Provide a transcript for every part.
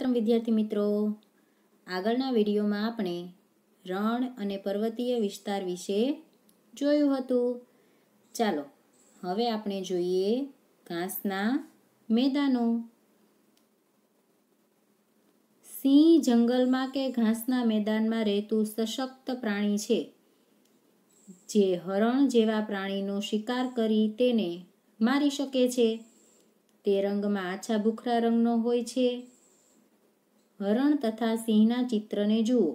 માત્રમ વિદ્યાર્થી મિત્રો આગળના વિડીયોમાં આપણે રણ અને પર્વતીય વિસ્તાર વિશે જોયું હતું ચાલો હવે આપણે જોઈએ ઘાસના મેદાનો સિંહ જંગલમાં કે ઘાસના મેદાનમાં રહેતું સશક્ત પ્રાણી છે જે હરણ જેવા પ્રાણીનો શિકાર કરી તેને મારી શકે છે તે રંગમાં આછા ભૂખરા રંગનો હોય છે હરણ તથા સિંહના ચિત્રને જુઓ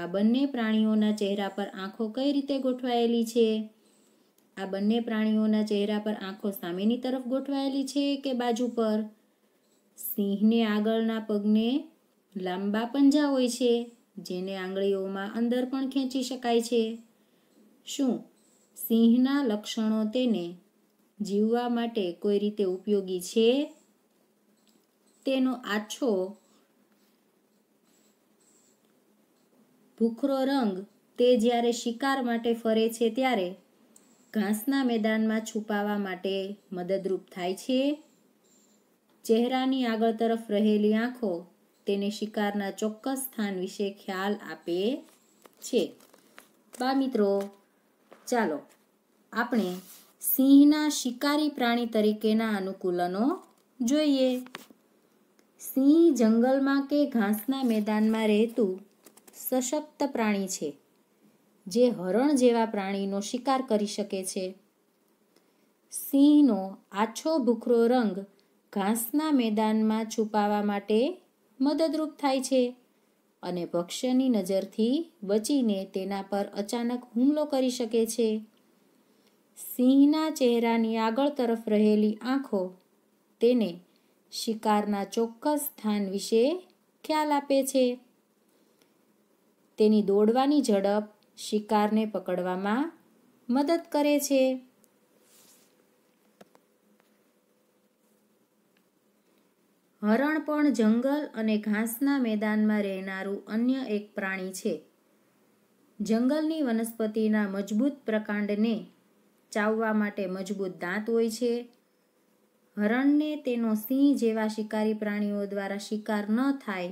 આ બંને પ્રાણીઓના ચહેરા પર આંખો કઈ રીતે ગોઠવાયેલી છે આ બંને પ્રાણીઓના ચહેરા પર આંખો સામેની તરફ ગોઠવાયેલી છે કે બાજુ પર સિંહને આગળના પગને લાંબા પંજા હોય છે જેને આંગળીઓમાં અંદર પણ ખેંચી શકાય છે શું સિંહના લક્ષણો તેને જીવવા માટે કોઈ રીતે ઉપયોગી છે તેનો આછો ભૂખરો રંગ તે જ્યારે શિકાર માટે ફરે છે ત્યારે ઘાસના મેદાનમાં છુપાવા માટે મદદરૂપ થાય છે ચહેરાની આગળ તરફ રહેલી આંખો તેને શિકારના ચોક્કસ સ્થાન વિશે ખ્યાલ આપે છે બા મિત્રો ચાલો આપણે સિંહના શિકારી પ્રાણી તરીકેના અનુકૂલનો જોઈએ સિંહ જંગલમાં કે ઘાસના મેદાનમાં રહેતું સશક્ત પ્રાણી છે જે હરણ જેવા પ્રાણીનો શિકાર કરી શકે છે સિંહનો આછો ભૂખરો રંગ ઘાસના મેદાનમાં છુપાવા માટે મદદરૂપ થાય છે અને ભક્ષ્યની નજરથી બચીને તેના પર અચાનક હુમલો કરી શકે છે સિંહના ચહેરાની આગળ તરફ રહેલી આંખો તેને શિકારના ચોક્કસ સ્થાન વિશે ખ્યાલ આપે છે તેની દોડવાની ઝડપ શિકારને પકડવામાં મદદ કરે છે હરણ પણ જંગલ અને ઘાસના મેદાનમાં રહેનારું અન્ય એક પ્રાણી છે જંગલની વનસ્પતિના મજબૂત પ્રકાંડને ચાવવા માટે મજબૂત દાંત હોય છે હરણને તેનો સિંહ જેવા શિકારી પ્રાણીઓ દ્વારા શિકાર ન થાય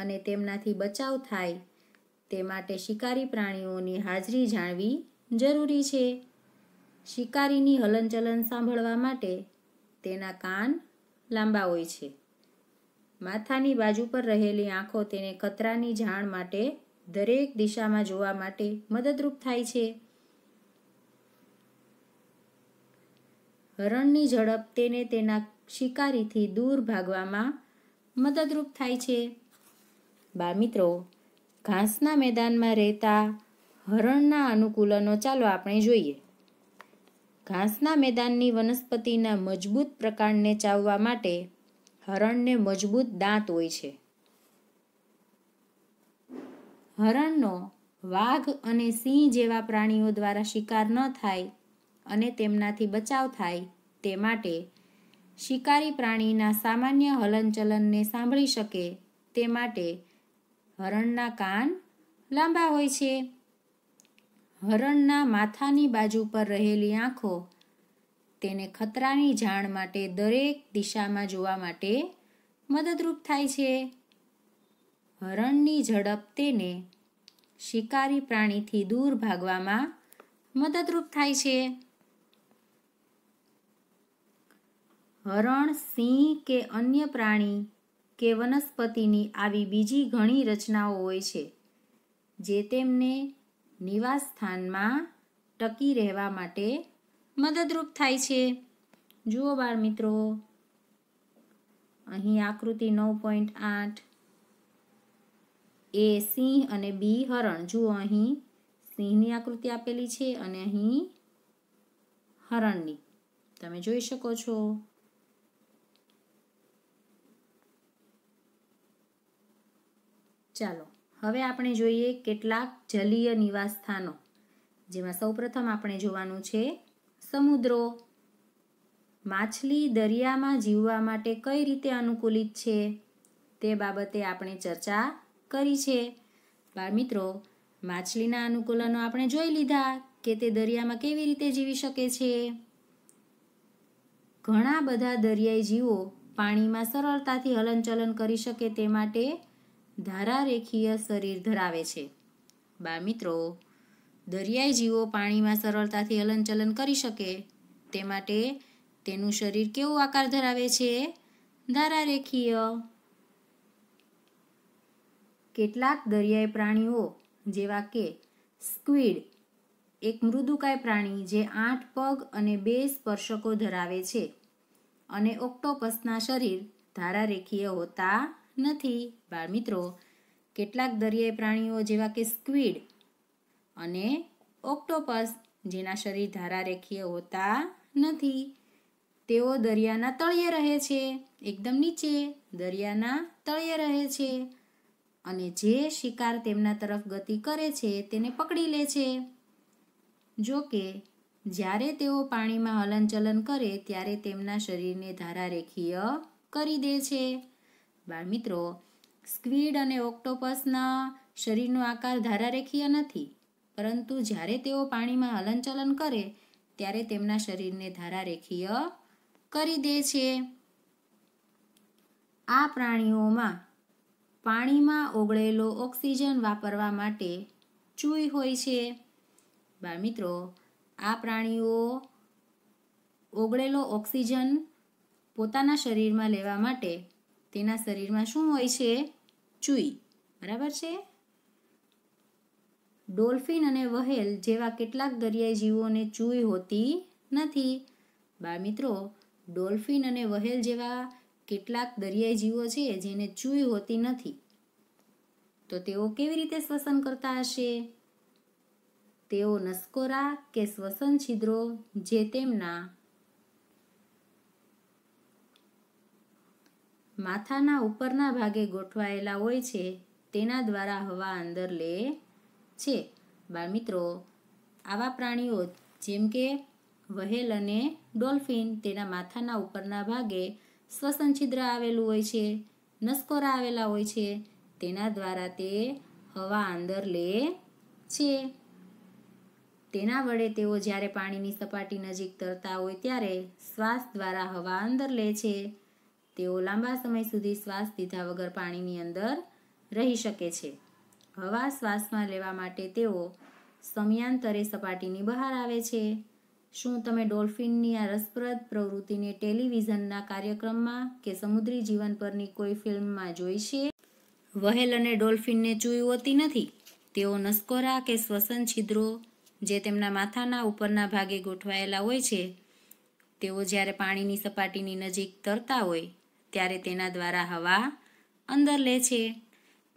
અને તેમનાથી બચાવ થાય તે માટે શિકારી પ્રાણીઓની હાજરી જાણવી જરૂરી છે શિકારીની હલનચલન સાંભળવા માટે તેના કાન લાંબા હોય છે માથાની બાજુ પર રહેલી આંખો તેને કતરાની જાણ માટે દરેક દિશામાં જોવા માટે મદદરૂપ થાય છે હરણની ઝડપ તેને તેના શિકારીથી દૂર ભાગવામાં મદદરૂપ થાય છે બા મિત્રો ઘાસના મેદાનમાં રહેતા હરણના અનુકૂલનો ચાલો આપણે જોઈએ ઘાસના મેદાનની વનસ્પતિના મજબૂત પ્રકારને ચાવવા માટે હરણને મજબૂત દાંત હોય છે હરણનો વાઘ અને સિંહ જેવા પ્રાણીઓ દ્વારા શિકાર ન થાય અને તેમનાથી બચાવ થાય તે માટે શિકારી પ્રાણીના સામાન્ય હલનચલનને સાંભળી શકે તે માટે હરણના કાન લાંબા હોય છે હરણના માથાની બાજુ પર રહેલી આંખો તેને ખતરાની જાણ માટે દરેક દિશામાં જોવા માટે મદદરૂપ થાય છે હરણની ઝડપ તેને શિકારી પ્રાણીથી દૂર ભાગવામાં મદદરૂપ થાય છે હરણ સિંહ કે અન્ય પ્રાણી કે વનસ્પતિની આવી બીજી ઘણી રચનાઓ હોય છે જે તેમને નિવાસસ્થાનમાં ટકી રહેવા માટે મદદરૂપ થાય છે જુઓ બાળ મિત્રો અહીં આકૃતિ નવ પોઈન્ટ આઠ એ સિંહ અને બી હરણ જુઓ અહીં સિંહની આકૃતિ આપેલી છે અને અહીં હરણની તમે જોઈ શકો છો ચાલો હવે આપણે જોઈએ કેટલાક જલીય નિવાસસ્થાનો જેમાં સૌપ્રથમ આપણે જોવાનું છે સમુદ્રો માછલી દરિયામાં જીવવા માટે કઈ રીતે અનુકૂલિત છે તે બાબતે આપણે ચર્ચા કરી છે બાળ મિત્રો માછલીના અનુકૂલનો આપણે જોઈ લીધા કે તે દરિયામાં કેવી રીતે જીવી શકે છે ઘણા બધા દરિયાઈ જીવો પાણીમાં સરળતાથી હલનચલન કરી શકે તે માટે ધારારેખીય શરીર ધરાવે છે બાળ મિત્રો દરિયાઈ જીવો પાણીમાં સરળતાથી હલનચલન કરી શકે તે માટે તેનું શરીર કેવો આકાર ધરાવે છે ધારારેખીય કેટલાક દરિયાઈ પ્રાણીઓ જેવા કે સ્ક્વિડ એક મૃદુકાય પ્રાણી જે આઠ પગ અને બે સ્પર્શકો ધરાવે છે અને ઓક્ટોપસના શરીર ધારારેખીય હોતા નથી બાળ મિત્રો કેટલાક દરિયાઈ પ્રાણીઓ જેવા કે સ્ક્વિડ અને ઓક્ટોપસ જેના શરીર ધારારેખીય હોતા નથી તેઓ દરિયાના તળિયે રહે છે એકદમ નીચે દરિયાના તળિયે રહે છે અને જે શિકાર તેમના તરફ ગતિ કરે છે તેને પકડી લે છે જો કે જ્યારે તેઓ પાણીમાં હલનચલન કરે ત્યારે તેમના શરીરને ધારારેખીય કરી દે છે બાળ મિત્રો સ્ક્વિડ અને ઓક્ટોપસના શરીરનો આકાર ધારારેખીય નથી પરંતુ જ્યારે તેઓ પાણીમાં હલનચલન કરે ત્યારે તેમના શરીરને ધારારેખીય કરી દે છે આ પ્રાણીઓમાં પાણીમાં ઓગળેલો ઓક્સિજન વાપરવા માટે ચૂઈ હોય છે બાળ મિત્રો આ પ્રાણીઓ ઓગળેલો ઓક્સિજન પોતાના શરીરમાં લેવા માટે તેના શરીરમાં શું હોય છે ચૂઈ બરાબર છે ડોલ્ફિન અને વહેલ જેવા કેટલાક દરિયાઈ જીવોને ચૂઈ હોતી નથી બાળ મિત્રો ડોલ્ફિન અને વહેલ જેવા કેટલાક દરિયાઈ જીવો છે જેને ચૂઈ હોતી નથી તો તેઓ કેવી રીતે શ્વસન કરતા હશે તેઓ નસકોરા કે શ્વસન છિદ્રો જે તેમના માથાના ઉપરના ભાગે ગોઠવાયેલા હોય છે તેના દ્વારા હવા અંદર લે છે બાળમિત્રો આવા પ્રાણીઓ જેમ કે વહેલ અને ડોલ્ફિન તેના માથાના ઉપરના ભાગે શ્વસન છિદ્ર આવેલું હોય છે નસકોરા આવેલા હોય છે તેના દ્વારા તે હવા અંદર લે છે તેના વડે તેઓ જ્યારે પાણીની સપાટી નજીક તરતા હોય ત્યારે શ્વાસ દ્વારા હવા અંદર લે છે તેઓ લાંબા સમય સુધી શ્વાસ લીધા વગર પાણીની અંદર રહી શકે છે હવા શ્વાસમાં લેવા માટે તેઓ સમયાંતરે સપાટીની બહાર આવે છે શું તમે ડોલ્ફિનની આ રસપ્રદ પ્રવૃત્તિને ટેલિવિઝનના કાર્યક્રમમાં કે સમુદ્રી જીવન પરની કોઈ ફિલ્મમાં જોઈ છે વહેલ અને ડોલ્ફિનને ચૂઈ હોતી નથી તેઓ નસકોરા કે શ્વસન છિદ્રો જે તેમના માથાના ઉપરના ભાગે ગોઠવાયેલા હોય છે તેઓ જ્યારે પાણીની સપાટીની નજીક તરતા હોય ત્યારે તેના દ્વારા હવા અંદર લે છે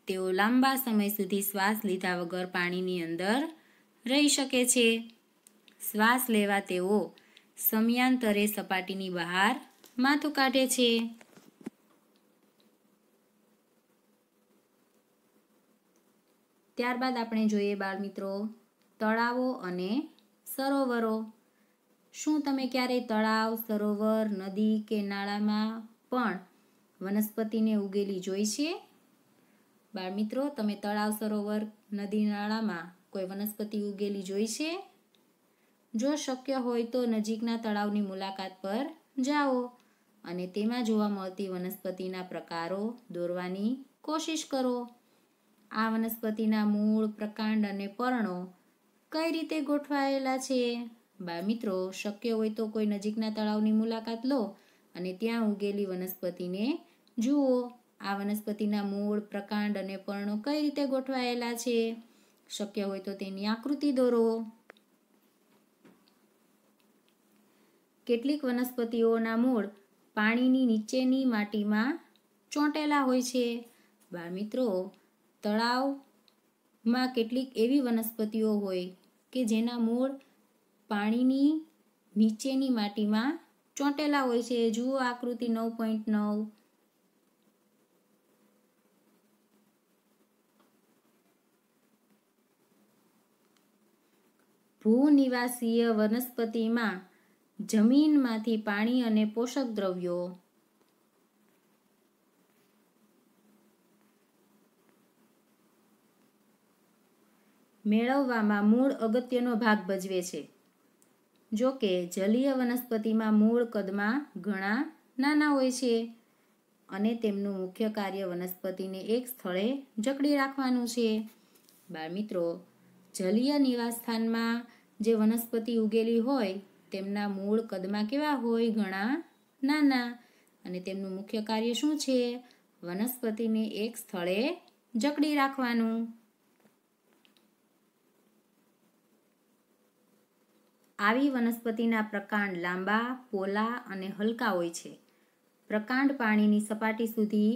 તેઓ લાંબા સમય સુધી શ્વાસ લીધા વગર પાણીની અંદર રહી શકે છે શ્વાસ લેવા તેઓ સમયાંતરે સપાટીની બહાર માથું કાઢે છે ત્યારબાદ આપણે જોઈએ બાળમિત્રો તળાવો અને સરોવરો શું તમે ક્યારેય તળાવ સરોવર નદી કે નાળામાં પણ વનસ્પતિને ઉગેલી જોઈ છે મિત્રો તમે તળાવ સરોવર નદી નાળામાં કોઈ વનસ્પતિ ઉગેલી જોઈ છે જો શક્ય હોય તો નજીકના તળાવની મુલાકાત પર જાઓ અને તેમાં જોવા મળતી વનસ્પતિના પ્રકારો દોરવાની કોશિશ કરો આ વનસ્પતિના મૂળ પ્રકાંડ અને પર્ણો કઈ રીતે ગોઠવાયેલા છે બાળ મિત્રો શક્ય હોય તો કોઈ નજીકના તળાવની મુલાકાત લો અને ત્યાં ઉગેલી વનસ્પતિને જુઓ આ વનસ્પતિના મૂળ પ્રકાંડ અને પર્ણો કઈ રીતે ગોઠવાયેલા છે શક્ય હોય તો તેની આકૃતિ દોરો કેટલીક વનસ્પતિઓના મૂળ પાણીની નીચેની માટીમાં ચોંટેલા હોય છે બાળ મિત્રો તળાવમાં કેટલીક એવી વનસ્પતિઓ હોય કે જેના મૂળ પાણીની નીચેની માટીમાં ચોંટેલા હોય છે જુઓ આકૃતિ નવ પોઈન્ટ નવ ભૂનિવાસીય વનસ્પતિમાં જમીનમાંથી પાણી અને પોષક દ્રવ્યો મેળવવામાં મૂળ અગત્યનો ભાગ ભજવે છે જો કે જલીય વનસ્પતિમાં મૂળ કદમાં ઘણા નાના હોય છે અને તેમનું મુખ્ય કાર્ય વનસ્પતિને એક સ્થળે જકડી રાખવાનું છે બાળ મિત્રો જલીય નિવાસસ્થાનમાં જે વનસ્પતિ ઉગેલી હોય તેમના મૂળ કદમાં કેવા હોય ઘણા નાના અને તેમનું મુખ્ય કાર્ય શું છે વનસ્પતિને એક સ્થળે જકડી રાખવાનું આવી વનસ્પતિના પ્રકાંડ લાંબા પોલા અને હલકા હોય છે પ્રકાંડ પાણીની સપાટી સુધી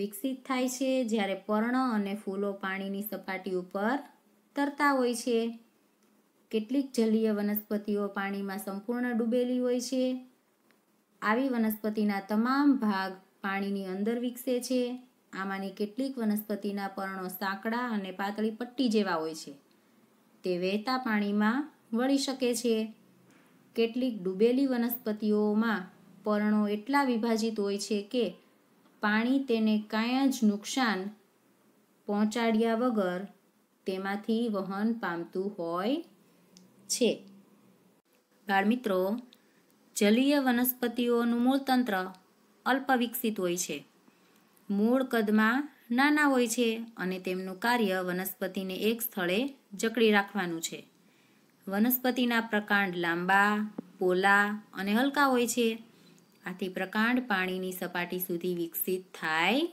વિકસિત થાય છે જ્યારે પર્ણ અને ફૂલો પાણીની સપાટી ઉપર તરતા હોય છે કેટલીક જલીય વનસ્પતિઓ પાણીમાં સંપૂર્ણ ડૂબેલી હોય છે આવી વનસ્પતિના તમામ ભાગ પાણીની અંદર વિકસે છે આમાંની કેટલીક વનસ્પતિના પર્ણો સાંકડા અને પાતળી પટ્ટી જેવા હોય છે તે વહેતા પાણીમાં વળી શકે છે કેટલીક ડૂબેલી વનસ્પતિઓમાં પર્ણો એટલા વિભાજિત હોય છે કે પાણી તેને કાંઈ જ નુકસાન પહોંચાડ્યા વગર તેમાંથી વહન પામતું હોય છે બાળમિત્રો જલીય વનસ્પતિઓનું મૂળતંત્ર અલ્પ વિકસિત હોય છે મૂળ કદમાં નાના હોય છે અને તેમનું કાર્ય વનસ્પતિને એક સ્થળે જકડી રાખવાનું છે વનસ્પતિના પ્રકાંડ લાંબા પોલા અને હલકા હોય છે આથી પ્રકાંડ પાણીની સપાટી સુધી વિકસિત થાય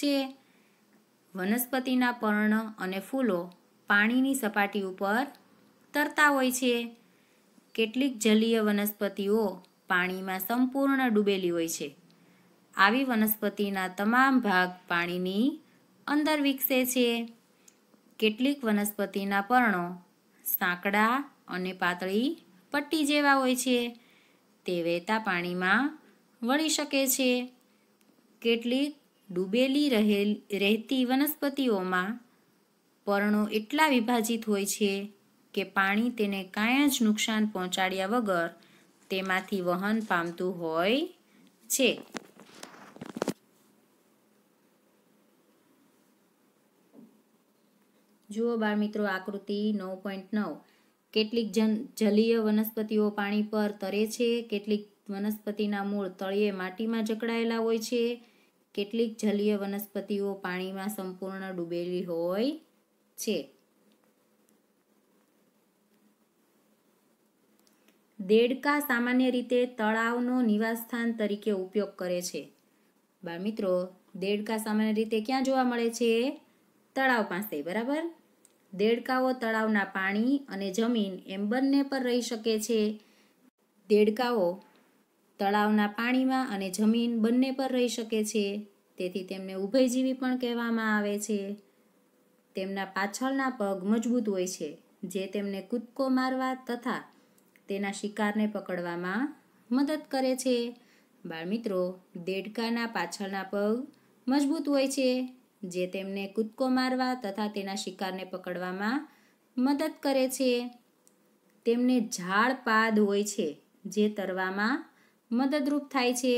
છે વનસ્પતિના પર્ણ અને ફૂલો પાણીની સપાટી ઉપર તરતા હોય છે કેટલીક જલીય વનસ્પતિઓ પાણીમાં સંપૂર્ણ ડૂબેલી હોય છે આવી વનસ્પતિના તમામ ભાગ પાણીની અંદર વિકસે છે કેટલીક વનસ્પતિના પર્ણો સાંકડા અને પાતળી પટ્ટી જેવા હોય છે તે વહેતા પાણીમાં વળી શકે છે કેટલીક ડૂબેલી રહેલ રહેતી વનસ્પતિઓમાં પર્ણો એટલા વિભાજિત હોય છે કે પાણી તેને કાંઈ જ નુકસાન પહોંચાડ્યા વગર તેમાંથી વહન પામતું હોય છે જુઓ બાળમિત્રો આકૃતિ નવ પોઈન્ટ નવ કેટલીક જન જલીય વનસ્પતિઓ પાણી પર તરે છે કેટલીક વનસ્પતિના મૂળ તળિયે માટીમાં જકડાયેલા હોય છે કેટલીક જલીય વનસ્પતિઓ પાણીમાં સંપૂર્ણ ડૂબેલી હોય છે દેડકા સામાન્ય રીતે તળાવનો નિવાસસ્થાન તરીકે ઉપયોગ કરે છે બાળમિત્રો દેડકા સામાન્ય રીતે ક્યાં જોવા મળે છે તળાવ પાસે બરાબર દેડકાઓ તળાવના પાણી અને જમીન એમ બંને પર રહી શકે છે દેડકાઓ તળાવના પાણીમાં અને જમીન બંને પર રહી શકે છે તેથી તેમને ઉભયજીવી પણ કહેવામાં આવે છે તેમના પાછળના પગ મજબૂત હોય છે જે તેમને કૂદકો મારવા તથા તેના શિકારને પકડવામાં મદદ કરે છે બાળમિત્રો દેડકાના પાછળના પગ મજબૂત હોય છે જે તેમને કૂદકો મારવા તથા તેના શિકારને પકડવામાં મદદ કરે છે તેમને ઝાડ પાદ હોય છે જે તરવામાં મદદરૂપ થાય છે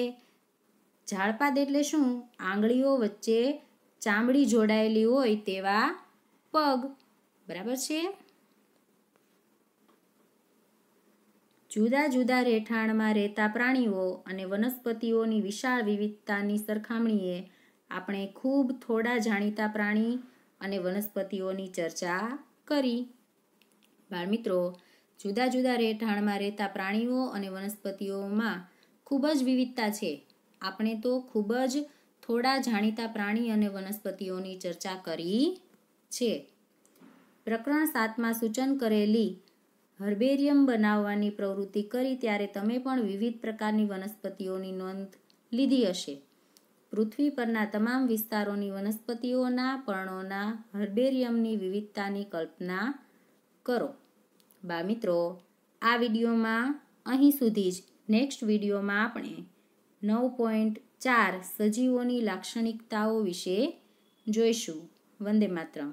ઝાડપાદ એટલે શું આંગળીઓ વચ્ચે ચામડી જોડાયેલી હોય તેવા પગ બરાબર છે જુદા જુદા રહેઠાણમાં રહેતા પ્રાણીઓ અને વનસ્પતિઓની વિશાળ વિવિધતાની સરખામણીએ આપણે ખૂબ થોડા જાણીતા પ્રાણી અને વનસ્પતિઓની ચર્ચા કરી બાળમિત્રો જુદા જુદા રહેઠાણમાં રહેતા પ્રાણીઓ અને વનસ્પતિઓમાં ખૂબ જ વિવિધતા છે આપણે તો ખૂબ જ થોડા જાણીતા પ્રાણી અને વનસ્પતિઓની ચર્ચા કરી છે પ્રકરણ સાતમાં સૂચન કરેલી હર્બેરિયમ બનાવવાની પ્રવૃત્તિ કરી ત્યારે તમે પણ વિવિધ પ્રકારની વનસ્પતિઓની નોંધ લીધી હશે પૃથ્વી પરના તમામ વિસ્તારોની વનસ્પતિઓના પર્ણોના હર્બેરિયમની વિવિધતાની કલ્પના કરો બા મિત્રો આ વિડીયોમાં અહીં સુધી જ નેક્સ્ટ વિડીયોમાં આપણે નવ પોઈન્ટ ચાર સજીવોની લાક્ષણિકતાઓ વિશે જોઈશું વંદે માત્રમ